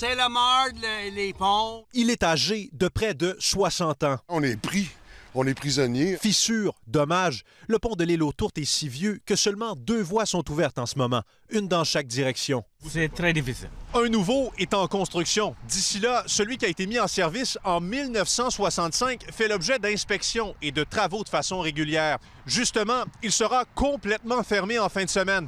C'est la mort, les ponts. Il est âgé de près de 60 ans. On est pris. On est prisonnier. Fissure, dommage. Le pont de l'île aux Tourtes est si vieux que seulement deux voies sont ouvertes en ce moment, une dans chaque direction. C'est très difficile. Un nouveau est en construction. D'ici là, celui qui a été mis en service en 1965 fait l'objet d'inspections et de travaux de façon régulière. Justement, il sera complètement fermé en fin de semaine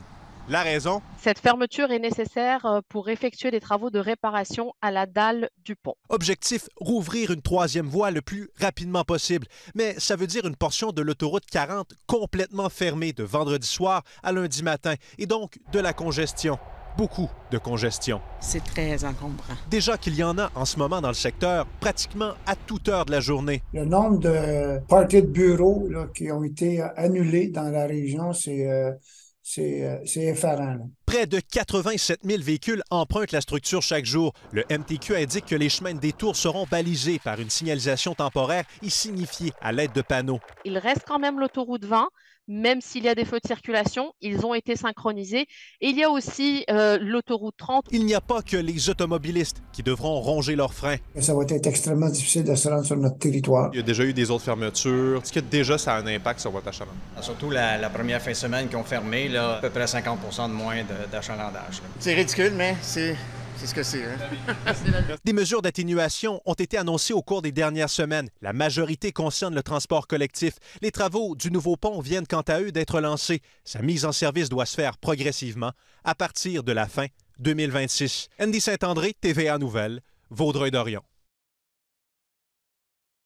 la raison Cette fermeture est nécessaire euh, pour effectuer des travaux de réparation à la dalle du pont. Objectif, rouvrir une troisième voie le plus rapidement possible. Mais ça veut dire une portion de l'autoroute 40 complètement fermée de vendredi soir à lundi matin et donc de la congestion beaucoup de congestion. C'est très encombrant. Déjà qu'il y en a en ce moment dans le secteur, pratiquement à toute heure de la journée. Le nombre de parties de bureaux qui ont été annulés dans la région, c'est euh, c'est euh, Près de 87 000 véhicules empruntent la structure chaque jour. Le MTQ indique que les chemins de détour seront balisés par une signalisation temporaire et signifiée à l'aide de panneaux. Il reste quand même l'autoroute 20, même s'il y a des feux de circulation, ils ont été synchronisés. Et il y a aussi euh, l'autoroute 30. Il n'y a pas que les automobilistes qui devront ronger leurs freins. Ça va être extrêmement difficile de se rendre sur notre territoire. Il y a déjà eu des autres fermetures. Est-ce que déjà ça a un impact sur votre achalandage? Ah, surtout la, la première fin de semaine qui ont fermé, là, à peu près 50 de moins d'achalandage. C'est ridicule, mais c'est que c'est. Hein. Des mesures d'atténuation ont été annoncées au cours des dernières semaines. La majorité concerne le transport collectif. Les travaux du nouveau pont viennent quant à eux d'être lancés. Sa mise en service doit se faire progressivement à partir de la fin 2026. Andy Saint-André, TVA Nouvelle, Vaudreuil-Dorion.